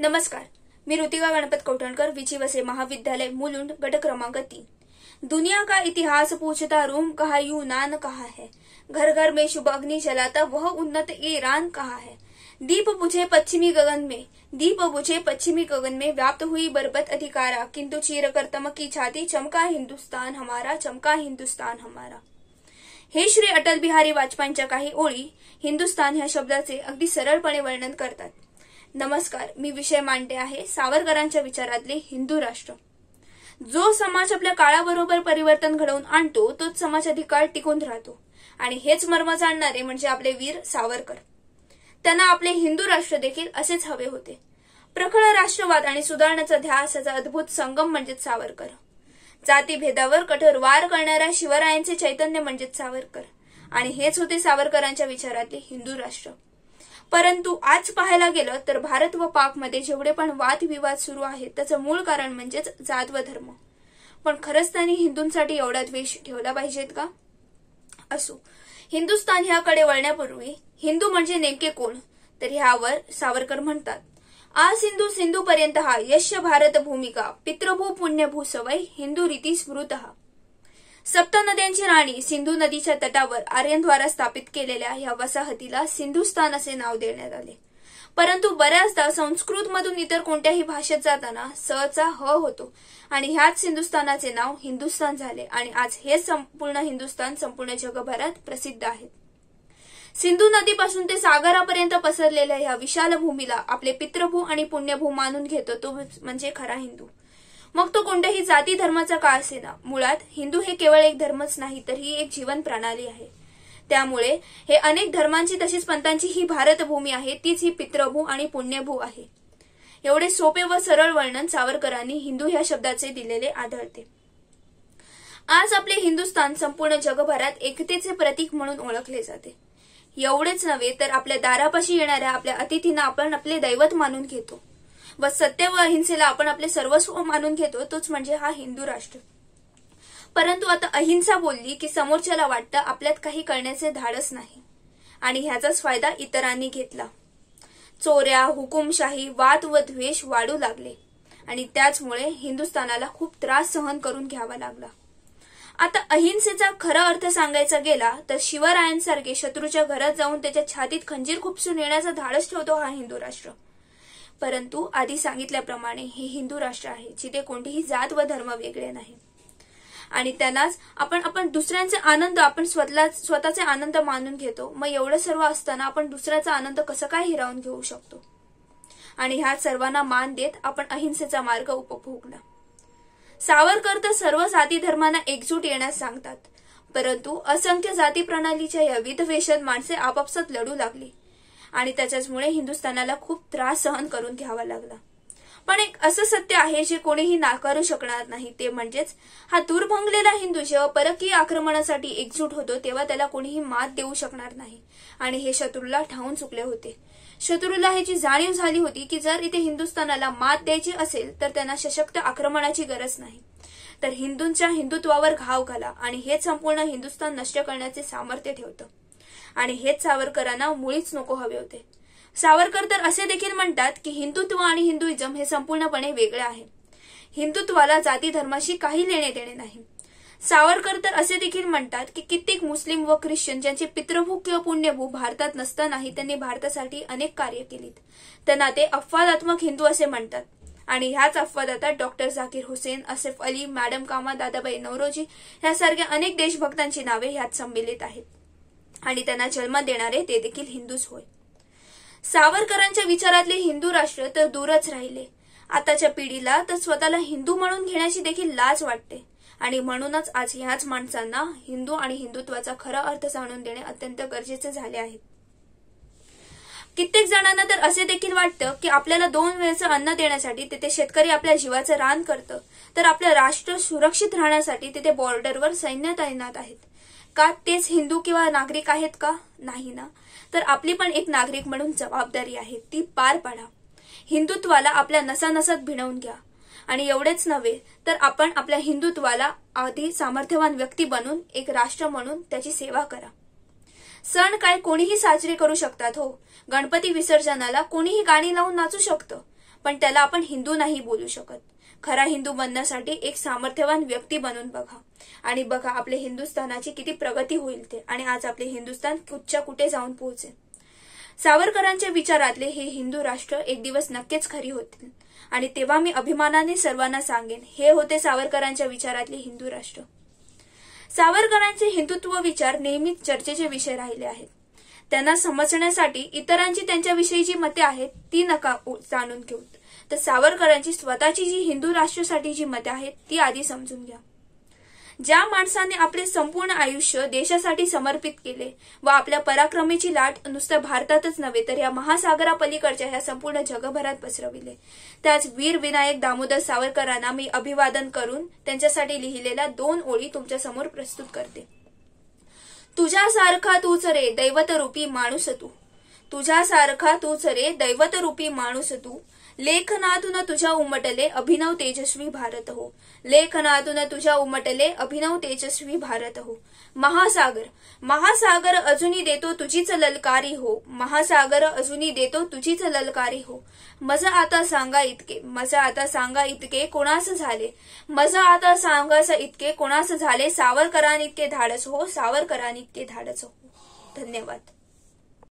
नमस्कार मी ऋतिका गणपत कौटणकर विची वसे महाविद्यालय मुलुंड गट क्रमांक तीन दुनिया का इतिहास पूछता रूम कहा यू नान कहा है घर घर में शुभ अग्नि जलाता वह उन्नत ईरान कहा है दीप बुझे पश्चिमी गगन में दीप बुझे पश्चिमी गगन में व्याप्त हुई बरबत अधिकारा किंतु चीर करतम की छाती चमका हिंदुस्तान हमारा चमका हिंदुस्तान हमारा हे श्री अटल बिहारी वाजपेयींच्या काही ओळी हिंदुस्तान ह्या शब्दाचे अगदी सरळपणे वर्णन करतात नमस्कार मी विषय मांडे आहे सावरकरांच्या विचारातले हिंदू राष्ट्र जो समाज आपल्या काळाबरोबर परिवर्तन घडवून आणतो तोच समाज अधिकार टिकून राहतो आणि हेच मर्म जाणणारे म्हणजे आपले वीर सावरकर त्यांना आपले हिंदू राष्ट्र देखील असेच हवे होते प्रखर राष्ट्रवाद आणि सुधारण्याचा याचा अद्भुत संगम म्हणजेच सावरकर जातीभेदावर कठोर वार करणाऱ्या शिवरायांचे चैतन्य म्हणजेच सावरकर आणि हेच होते सावरकरांच्या विचारातले हिंदू राष्ट्र परंतु आज पाहायला गेलं तर भारत व पाकमध्ये जेवढे पण वादविवाद सुरू आहेत त्याचं मूळ कारण म्हणजेच जात व धर्म पण खरंच त्यांनी हिंदूंसाठी एवढा द्वेष ठेवला पाहिजेत का असो हिंदुस्तान ह्याकडे वळण्यापूर्वी हिंदू म्हणजे नेमके कोण तर ह्यावर सावरकर म्हणतात आ सिंधू सिंधू पर्यंत हा यश भारत भूमिका पितृभू पुण्यभू सवय हिंदू रीती स्मृत सप्त नद्यांची राणी सिंधू नदीच्या तटावर आर्यनद्वारा स्थापित केलेल्या या वसाहतीला सिंधुस्थान असे नाव देण्यात आले परंतु बऱ्याचदा संस्कृतमधून इतर कोणत्याही भाषेत जाताना चा ह होतो आणि ह्याच हिंदुस्थानाचे नाव हिंदुस्थान झाले आणि आज हे संपूर्ण हिंदुस्थान संपूर्ण जगभरात प्रसिद्ध आहे सिंधू नदीपासून ते सागरापर्यंत पसरलेल्या या विशाल भूमीला आपले पितृभू आणि पुण्यभू मानून घेतो तो म्हणजे खरा हिंदू मग तो कोणत्याही जाती धर्माचा का असेना मुळात हिंदू हे केवळ एक धर्मच नाही तर ही एक जीवन प्रणाली आहे त्यामुळे हे अनेक धर्मांची तसेच पंतांची ही भारतभूमी आहे तीच ही पितृभू आणि पुण्यभू आहे एवढे सोपे व सरळ वर्णन सावरकरांनी हिंदू ह्या शब्दाचे दिलेले आढळते आज आपले हिंदुस्थान संपूर्ण जगभरात एकतेचे प्रतीक म्हणून ओळखले जाते एवढेच नव्हे तर आपल्या दारापाशी येणाऱ्या आपल्या अतिथींना आपण आपले दैवत मानून घेतो व सत्य व अहिंसेला आपण आपले सर्वस्व मानून घेतो तोच म्हणजे हा हिंदू राष्ट्र परंतु आता अहिंसा बोलली की समोरच्याला वाटतं आपल्यात काही करण्याचे धाडस नाही आणि ह्याचाच फायदा इतरांनी घेतला चोऱ्या हुकुमशाही वाद व द्वेष वाढू लागले आणि त्याचमुळे हिंदुस्थानाला खूप त्रास सहन करून घ्यावा लागला आता अहिंसेचा खरा अर्थ सांगायचा गेला तर शिवरायांसारखे शत्रूच्या घरात जाऊन त्याच्या छातीत खंजीर खुपसून येण्याचा धाडस ठेवतो हा हिंदू राष्ट्र परंतु आधी सांगितल्याप्रमाणे हे हिंदू राष्ट्र आहे जिथे कोणतीही जात व धर्म वेगळे नाही आणि त्यांनाच आपण आपण दुसऱ्यांचे आनंद आपण स्वतःला स्वतःचे आनंद मानून घेतो मग एवढं सर्व असताना आपण दुसऱ्याचा आनंद कसं काय हिरावून घेऊ शकतो आणि ह्या सर्वांना मान देत आपण अहिंसेचा मार्ग उपभोगला सावरकर तर सर्व जाती धर्मांना एकजूट येण्यास सांगतात परंतु असंख्य जाती प्रणालीच्या या विधवेशन माणसे आपापसात लढू लागली आणि त्याच्याचमुळे हिंदुस्थानाला खूप त्रास सहन करून घ्यावा लागला पण एक असं सत्य आहे जे कोणीही नाकारू शकणार नाही ते म्हणजेच हा दुर्भंगलेला हिंदू जेव्हा परकीय आक्रमणासाठी एकजूट होतो तेव्हा त्याला कोणीही मात देऊ शकणार नाही आणि हे शत्रूला ठाऊन चुकले होते शत्रूला ह्याची जाणीव झाली होती की जर इथे हिंदुस्थानाला मात द्यायची असेल तर त्यांना सशक्त आक्रमणाची गरज नाही तर हिंदूंच्या हिंदुत्वावर घाव घाला आणि हेच संपूर्ण हिंदुस्थान नष्ट करण्याचे सामर्थ्य ठेवतं आणि हेच सावरकरांना मुळीच नको हवे होते सावरकर तर असे देखील म्हणतात की हिंदुत्व आणि हिंदुइजम हे संपूर्णपणे वेगळे आहे हिंदुत्वाला जाती धर्माशी काही लेणे देणे नाही सावरकर तर असे देखील म्हणतात की कित्येक मुस्लिम व ख्रिश्चन ज्यांचे पितृभू किंवा पुण्यभू भारतात नसतानाही त्यांनी भारतासाठी अनेक कार्य केलीत त्यांना ते अफवादात्मक हिंदू असे म्हणतात आणि ह्याच अपवादात डॉक्टर झाकीर हुसेन असेफ अली मॅडम कामा दादाबाई नवरोजी यासारख्या अनेक देशभक्तांची नावे ह्यात संमिलित आहेत आणि त्यांना जन्म देणारे ते देखील हिंदूच होय सावरकरांच्या विचारातले हिंदू राष्ट्र तर दूरच राहिले आताच्या पिढीला तर स्वतःला हिंदू म्हणून घेण्याची देखील लाज वाटते आणि म्हणूनच आज ह्याच माणसांना हिंदू आणि हिंदुत्वाचा खरा अर्थ जाणून देणे अत्यंत गरजेचे झाले आहे कित्येक जणांना तर असे देखील वाटतं की आपल्याला दोन वेळचं अन्न देण्यासाठी तिथे शेतकरी आपल्या जीवाचं रान करतं तर आपलं राष्ट्र सुरक्षित राहण्यासाठी तिथे बॉर्डरवर सैन्य तैनात आहेत का तेच हिंदू किंवा नागरिक आहेत का नाही ना तर आपली पण एक नागरिक म्हणून जबाबदारी आहे ती पार पाडा हिंदुत्वाला आपल्या नसानसात भिणवून घ्या आणि एवढेच नव्हे तर आपण आपल्या हिंदुत्वाला आधी सामर्थ्यवान व्यक्ती बनून एक राष्ट्र म्हणून त्याची सेवा करा सण काय कोणीही साजरे करू शकतात हो गणपती विसर्जनाला कोणीही गाणी लावून नाचू शकतं पण त्याला आपण हिंदू नाही बोलू शकत खरा हिंदू बनण्यासाठी एक सामर्थ्यवान व्यक्ती बनून बघा आणि बघा आपले हिंदुस्थानाची किती प्रगती होईल ते आणि आज आपले हिंदुस्थान कुठच्या कुठे जाऊन पोहोचेल सावरकरांच्या विचारातले हे हिंदू राष्ट्र एक दिवस नक्कीच खरी होतील आणि तेव्हा मी अभिमानाने सर्वांना सांगेन हे होते सावरकरांच्या विचारातले हिंदू राष्ट्र सावरकरांचे हिंदुत्व विचार नेहमीच चर्चेचे विषय राहिले आहेत त्यांना समजण्यासाठी इतरांची त्यांच्याविषयी जी मते आहेत ती नका जाणून घेऊ तर सावरकरांची स्वतःची जी हिंदू राष्ट्रासाठी जी मते आहेत ती आधी समजून घ्या ज्या माणसाने आपले संपूर्ण आयुष्य देशासाठी समर्पित केले व आपल्या पराक्रमेची लाट नुसतं भारतातच नव्हे तर या महासागरापलीकडच्या ह्या संपूर्ण जगभरात पसरविले त्याच वीर विनायक दामोदर सावरकरांना मी अभिवादन करून त्यांच्यासाठी लिहिलेल्या दोन ओळी तुमच्या समोर प्रस्तुत करते तुझ्यासारखा तूच रे दैवतरूपी माणूस तू तुझ्यासारखा तूच रे दैवतरूपी माणूस तू लेखनातून तुझ्या उमटले अभिनव तेजस्वी भारत हो लेखनातून तुझ्या उमटले अभिनव तेजस्वी भारत हो महासागर महासागर अजूनही देतो तुझीच ललकारी हो महासागर अजूनही देतो तुझीच ललकारी हो मज आता सांगा इतके मज आता सांगा इतके कोणास झाले मज आता सांगास इतके कोणास झाले इतके धाडस हो इतके धाडस हो धन्यवाद